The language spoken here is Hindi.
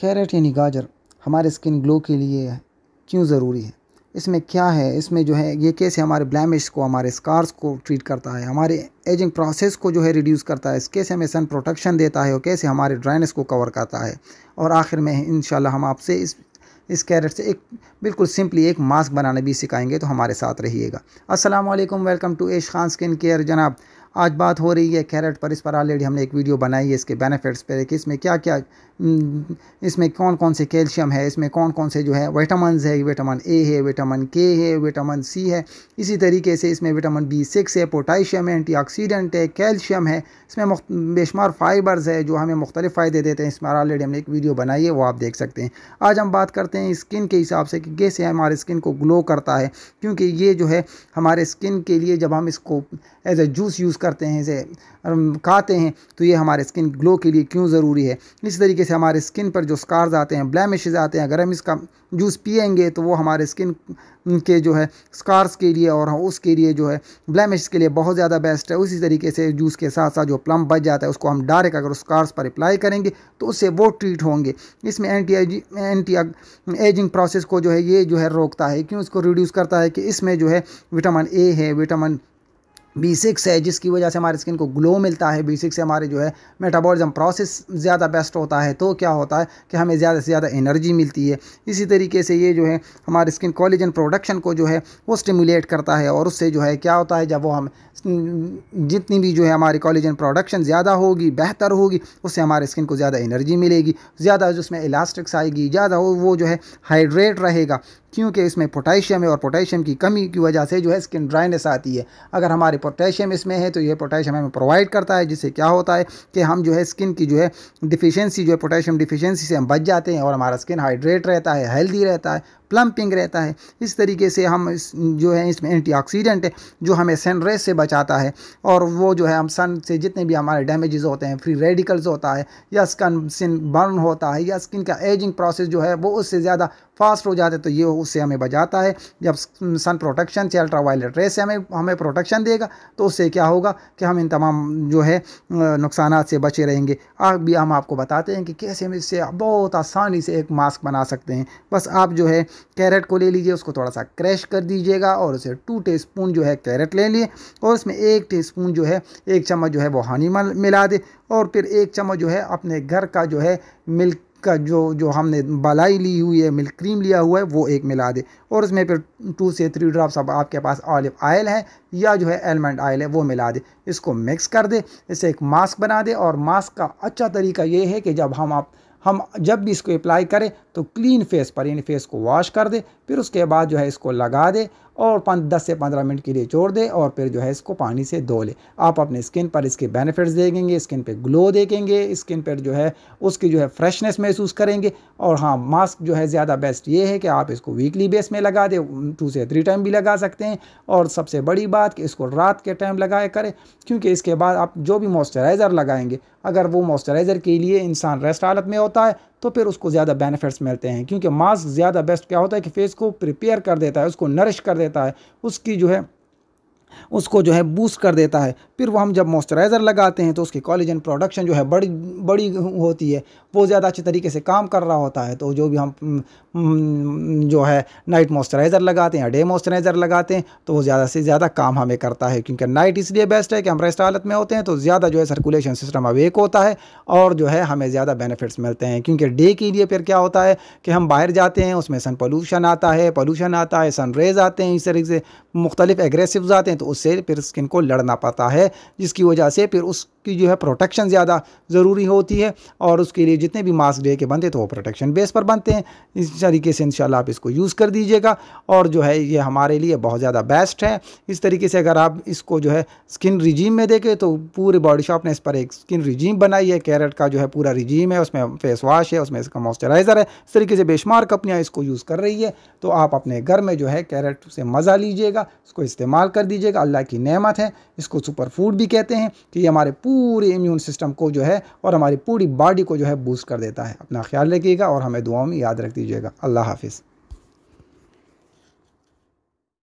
कैरेट यानी गाजर हमारे स्किन ग्लो के लिए क्यों ज़रूरी है इसमें क्या है इसमें जो है ये कैसे हमारे ब्लैमिश को हमारे स्कार्स को ट्रीट करता है हमारे एजिंग प्रोसेस को जो है रिड्यूस करता है कैसे हमें सन प्रोटेक्शन देता है और कैसे हमारे ड्राइनेस को कवर करता है और आखिर में इन हम आपसे इस इस कैरेट से एक बिल्कुल सिंपली एक मास्क बनाना भी सिखाएंगे तो हमारे साथ रहिएगा असलम welcome to Ash Khan skin care जनाब आज बात हो रही है कैरेट पर इस पर ऑलरेडी हमने एक वीडियो बनाई है इसके बेनिफिट्स पर कि इसमें क्या क्या हम्म, इसमें कौन कौन से कैल्शियम है इसमें कौन कौन से जो है विटामिन है विटामिन ए है विटामिन के है विटामिन सी है इसी तरीके से इसमें विटामिन बी सिक्स है पोटाशियम है एंटीऑक्सीडेंट है कैल्शियम है इसमें बेशुमार फाइबर्स है जो हमें मुख्तलिफ फ़ायदे देते हैं इसमें ऑलरेडी हमने एक वीडियो बनाई है वो आप देख सकते हैं आज हम बात करते हैं स्किन के हिसाब से कि कैसे हमारे स्किन को ग्लो करता है क्योंकि ये जो है हमारे स्किन के लिए जब हम इसको एज ए जूस यूज़ करते हैं इसे खाते हैं तो ये हमारे स्किन ग्लो के लिए क्यों ज़रूरी है इस तरीके से हमारे स्किन पर जो स्कार्स आते हैं ब्लैमिशेज आते हैं अगर हम इसका जूस पियेंगे तो वो हमारे स्किन के जो है स्कार्स के लिए और उसके लिए जो है ब्लैमिश के लिए बहुत ज़्यादा बेस्ट है उसी तरीके से जूस के साथ साथ जो प्लम बच जाता है उसको हम डायरेक्ट अगर स्कार्स पर अप्लाई करेंगे तो उससे वो ट्रीट होंगे इसमें एंटी एंटी एजिंग प्रोसेस को जो है ये जो है रोकता है क्यों इसको रिड्यूस करता है कि इसमें जो है विटामिन ए है विटामिन बी सिक्स है जिसकी वजह से हमारे स्किन को ग्लो मिलता है बी सिक्स से हमारे जो है मेटाबॉलिज्म प्रोसेस ज़्यादा बेस्ट होता है तो क्या होता है कि हमें ज़्यादा से ज़्यादा एनर्जी मिलती है इसी तरीके से ये जो है हमारी स्किन कॉलेजन प्रोडक्शन को जो है वो स्टिमुलेट करता है और उससे जो है क्या होता है जब वो हम जितनी भी जो है हमारी कॉलेजन प्रोडक्शन ज़्यादा होगी बेहतर होगी उससे हमारे स्किन को ज़्यादा एनर्जी मिलेगी ज़्यादा उसमें इलास्टिक्स आएगी ज़्यादा वो जो है हाइड्रेट रहेगा क्योंकि इसमें पोटेशियम है और पोटेशियम की कमी की वजह से जो है स्किन ड्राइनेस आती है अगर हमारे पोटेशियम इसमें है तो ये पोटेशियम हमें प्रोवाइड करता है जिससे क्या होता है कि हम जो है स्किन की जो है डिफिशेंसी जो है पोटेशियम डिफिशेंसी से हम बच जाते हैं और हमारा स्किन हाइड्रेट रहता है हेल्दी रहता है प्लम्पिंग रहता है इस तरीके से हम इस जो है इसमें एंटीऑक्सीडेंट है जो हमें सन रेस से बचाता है और वो जो है हम सन से जितने भी हमारे डैमेजेस होते हैं फ्री रेडिकल्स होता है या स्कन सिन बर्न होता है या स्किन का एजिंग प्रोसेस जो है वो उससे ज़्यादा फास्ट हो जाता है तो ये उससे हमें बचाता है जब सन प्रोटेक्शन से अल्ट्रावायलेट रेस से हमें हमें प्रोटेक्शन देगा तो उससे क्या होगा कि हम इन तमाम जो है नुकसान से बचे रहेंगे आप भी हम आपको बताते हैं कि कैसे हम इससे बहुत आसानी से एक मास्क बना सकते हैं बस आप जो है कैरेट को ले लीजिए उसको थोड़ा सा क्रैश कर दीजिएगा और उसे टू टी स्पून जो है कैरेट ले लिए और उसमें एक टी स्पून जो है एक चम्मच जो है वो हानी मिला दे और फिर एक चम्मच जो है अपने घर का जो है मिल्क का जो जो हमने बलाई ली हुई है मिल्क क्रीम लिया हुआ है वो एक मिला दे और उसमें फिर टू से थ्री ड्रॉप्स अब आपके पास ऑलिव आयल है या जो है एलमंड आयल है वो मिला दे इसको मिक्स कर दे इसे एक मास्क बना दे और मास्क का अच्छा तरीका ये है कि जब हम आप हम जब भी इसको अप्लाई करें तो क्लीन फेस पर यानी फेस को वॉश कर दे फिर उसके बाद जो है इसको लगा दे और पाँच दस से पंद्रह मिनट के लिए छोड़ दे और फिर जो है इसको पानी से धो ले आप अपने स्किन पर इसके बेनिफिट्स देखेंगे स्किन पर ग्लो देखेंगे स्किन पर जो है उसकी जो है फ्रेशनेस महसूस करेंगे और हाँ मास्क जो है ज़्यादा बेस्ट ये है कि आप इसको वीकली बेस में लगा दें टू से थ्री टाइम भी लगा सकते हैं और सबसे बड़ी बात कि इसको रात के टाइम लगाया करें क्योंकि इसके बाद आप जो भी मॉइस्चराइज़र लगाएंगे अगर वो मॉइस्चराइज़र के लिए इंसान रेस्ट हालत में होता है तो फिर उसको ज़्यादा बेनिफिट्स मिलते हैं क्योंकि मास्क ज़्यादा बेस्ट क्या होता है कि फेस को प्रिपेयर कर देता है उसको नरिश कर देता है उसकी जो है उसको जो है बूस्ट कर देता है फिर वो हम जब मॉइस्चराइज़र लगाते हैं तो उसकी कॉलेजन प्रोडक्शन जो है बड़ी बड़ी होती है वो ज़्यादा अच्छे तरीके से काम कर रहा होता है तो जो भी हम हम्म, जो है नाइट मॉइस्चराइज़र लगाते हैं या डे मॉइस्चराइज़र लगाते हैं तो वो ज़्यादा से ज़्यादा काम हमें करता है क्योंकि नाइट इसलिए बेस्ट है कि हम रेस्ट हालत में होते हैं तो ज़्यादा जो है सर्कुलेशन सिस्टम अवेक होता है और जो है हमें ज़्यादा बेनिफिट्स मिलते हैं क्योंकि डे के लिए फिर क्या होता है कि हम बाहर जाते हैं उसमें सन पोलूशन आता है पोलूशन आता है सन रेज आते हैं इस तरीके से मुख्तलिफ एग्रेसिव आते हैं तो तो उससे फिर स्किन को लड़ना पाता है जिसकी वजह से फिर उसकी जो है प्रोटेक्शन ज़्यादा ज़रूरी होती है और उसके लिए जितने भी मास्क डे के बनते तो वो प्रोटेक्शन बेस पर बनते हैं इस तरीके से इन आप इसको यूज़ कर दीजिएगा और जो है ये हमारे लिए बहुत ज़्यादा बेस्ट है इस तरीके से अगर आप इसको जो है स्किन रिजीम में देखें तो पूरे बॉडी शॉप ने इस पर एक स्किन रिजीम बनाई है कैरेट का जो है पूरा रिजीम है उसमें फेस वाश है उसमें इसका मॉइस्चराइज़र है इस तरीके से बेशुमार कंपनियाँ इसको यूज़ कर रही है तो आप अपने घर में जो है कैरेट से मज़ा लीजिएगा उसको इस्तेमाल कर दीजिएगा कीजिएगा अल्लाह की नेमत है इसको सुपर फूड भी कहते हैं कि ये हमारे पूरे इम्यून सिस्टम को जो है और हमारी पूरी बॉडी को जो है बूस्ट कर देता है अपना ख्याल रखिएगा और हमें दुआओं में याद रख दीजिएगा अल्लाह हाफिज़